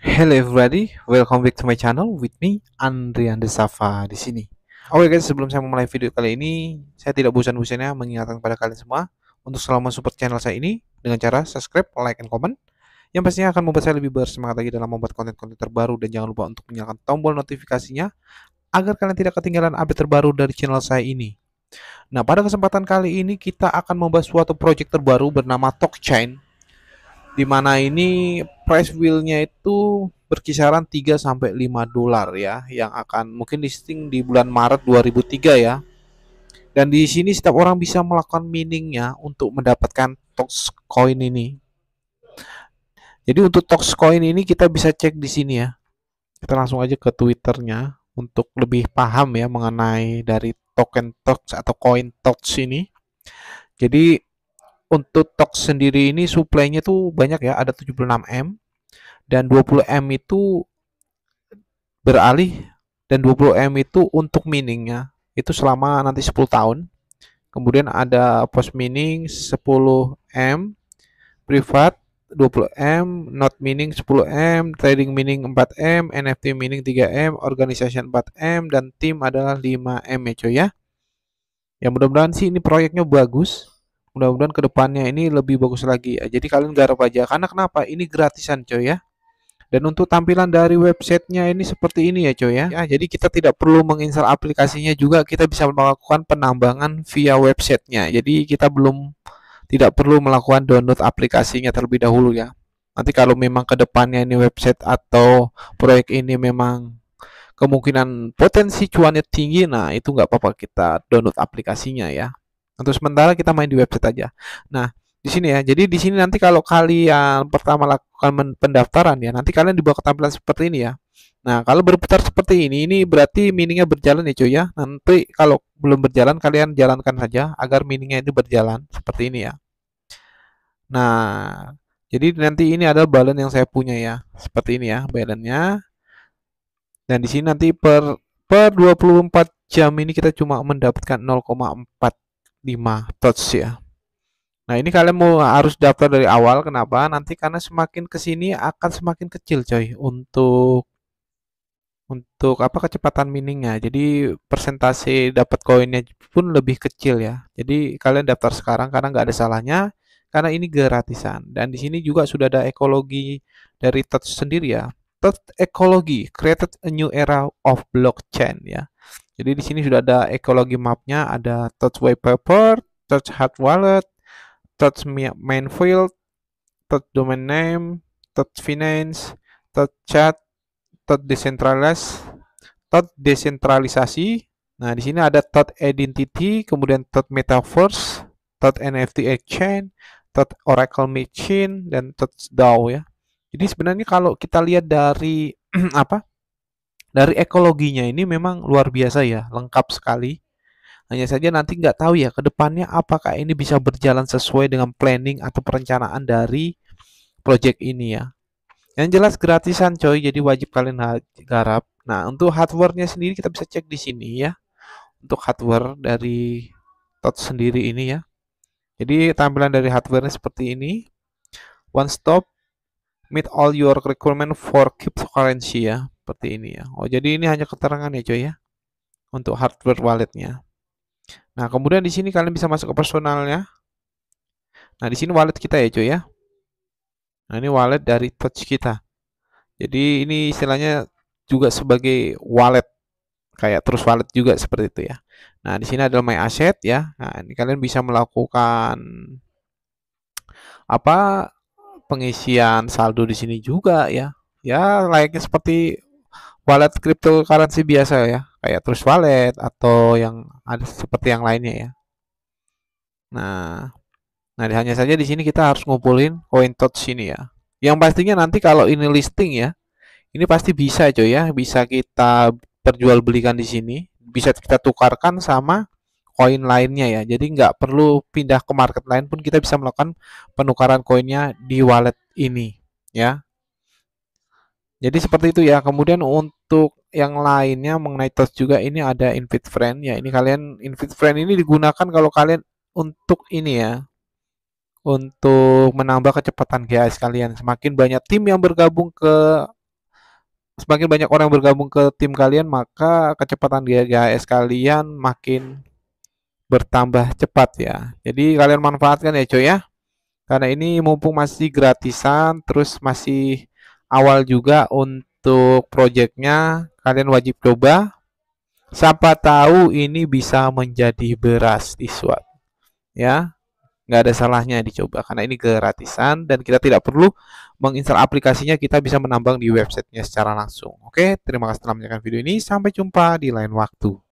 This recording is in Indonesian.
Hello everybody, welcome back to my channel with me Andrian Desafa di sini. Oke okay guys, sebelum saya memulai video kali ini, saya tidak bosan-bosannya mengingatkan kepada kalian semua untuk selalu support channel saya ini dengan cara subscribe, like, and comment yang pastinya akan membuat saya lebih bersemangat lagi dalam membuat konten-konten terbaru dan jangan lupa untuk menyalakan tombol notifikasinya agar kalian tidak ketinggalan update terbaru dari channel saya ini. Nah, pada kesempatan kali ini kita akan membahas suatu project terbaru bernama TalkChain di mana ini price wheelnya itu berkisaran 3 sampai 5 dolar ya yang akan mungkin listing di bulan Maret 2003 ya. Dan di sini setiap orang bisa melakukan miningnya untuk mendapatkan tox coin ini. Jadi untuk tox coin ini kita bisa cek di sini ya. Kita langsung aja ke Twitternya untuk lebih paham ya mengenai dari token tox atau coin tox ini. Jadi untuk TOX sendiri ini suplainya tuh banyak ya, ada 76M dan 20M itu beralih dan 20M itu untuk miningnya itu selama nanti 10 tahun. Kemudian ada post mining 10M, privat 20M, not mining 10M, trading mining 4M, NFT mining 3M, organization 4M dan tim adalah 5M ya, coy ya. Ya mudah-mudahan sih ini proyeknya bagus mudah-mudahan kedepannya ini lebih bagus lagi ya. jadi kalian garap aja karena kenapa ini gratisan coy ya dan untuk tampilan dari websitenya ini seperti ini ya coy ya. ya jadi kita tidak perlu menginstal aplikasinya juga kita bisa melakukan penambangan via websitenya jadi kita belum tidak perlu melakukan download aplikasinya terlebih dahulu ya nanti kalau memang kedepannya ini website atau proyek ini memang kemungkinan potensi cuannya tinggi nah itu nggak apa-apa kita download aplikasinya ya untuk sementara kita main di website aja. Nah, di sini ya. Jadi di sini nanti kalau kalian pertama lakukan pendaftaran ya, nanti kalian dibawa ke tampilan seperti ini ya. Nah, kalau berputar seperti ini, ini berarti miningnya berjalan ya cuy ya. Nanti kalau belum berjalan kalian jalankan saja agar miningnya itu berjalan seperti ini ya. Nah, jadi nanti ini ada balon yang saya punya ya. Seperti ini ya balonnya. Dan di sini nanti per per 24 jam ini kita cuma mendapatkan 0,4 5 touch ya. Nah, ini kalian mau harus daftar dari awal. Kenapa? Nanti karena semakin ke sini akan semakin kecil, coy, untuk untuk apa kecepatan miningnya. Jadi persentase dapat koinnya pun lebih kecil ya. Jadi kalian daftar sekarang karena nggak ada salahnya karena ini gratisan dan di sini juga sudah ada ekologi dari touch sendiri ya. Third Ecology created a new era of blockchain ya. Jadi di sini sudah ada ekologi mapnya, ada touch white paper, touch hard wallet, touch main field, touch domain name, touch finance, touch chat, touch decentralized, touch desentralisasi. Nah, di sini ada touch identity, kemudian touch metaverse, touch NFT exchange, touch oracle machine dan touch DAO ya. Jadi sebenarnya kalau kita lihat dari apa? Dari ekologinya ini memang luar biasa ya, lengkap sekali. Hanya saja nanti nggak tahu ya ke depannya apakah ini bisa berjalan sesuai dengan planning atau perencanaan dari project ini ya. Yang jelas gratisan coy, jadi wajib kalian garap. Nah, untuk hardware-nya sendiri kita bisa cek di sini ya. Untuk hardware dari tot sendiri ini ya. Jadi tampilan dari hardware-nya seperti ini. One stop meet all your requirement for cryptocurrency ya seperti ini ya oh jadi ini hanya keterangan ya coy ya untuk hardware walletnya nah kemudian di sini kalian bisa masuk ke personalnya nah di sini wallet kita ya coy ya nah ini wallet dari touch kita jadi ini istilahnya juga sebagai wallet kayak terus wallet juga seperti itu ya nah di sini adalah my asset ya nah ini kalian bisa melakukan apa pengisian saldo di sini juga ya. Ya layaknya seperti wallet cryptocurrency biasa ya, kayak terus wallet atau yang ada seperti yang lainnya ya. Nah, nah hanya saja di sini kita harus ngumpulin coin touch ini ya. Yang pastinya nanti kalau ini listing ya, ini pasti bisa coy ya, bisa kita perjualbelikan di sini, bisa kita tukarkan sama koin lainnya ya. Jadi nggak perlu pindah ke market lain pun kita bisa melakukan penukaran koinnya di wallet ini ya. Jadi seperti itu ya. Kemudian untuk yang lainnya mengenai TOS juga ini ada invite friend ya. Ini kalian invite friend ini digunakan kalau kalian untuk ini ya. Untuk menambah kecepatan GAS kalian. Semakin banyak tim yang bergabung ke semakin banyak orang yang bergabung ke tim kalian maka kecepatan GAS kalian makin bertambah cepat ya. Jadi kalian manfaatkan ya coy ya. Karena ini mumpung masih gratisan terus masih awal juga untuk proyeknya kalian wajib coba. Siapa tahu ini bisa menjadi beras di SWAT. Ya, nggak ada salahnya dicoba karena ini gratisan dan kita tidak perlu menginstal aplikasinya kita bisa menambang di websitenya secara langsung oke terima kasih telah menyaksikan video ini sampai jumpa di lain waktu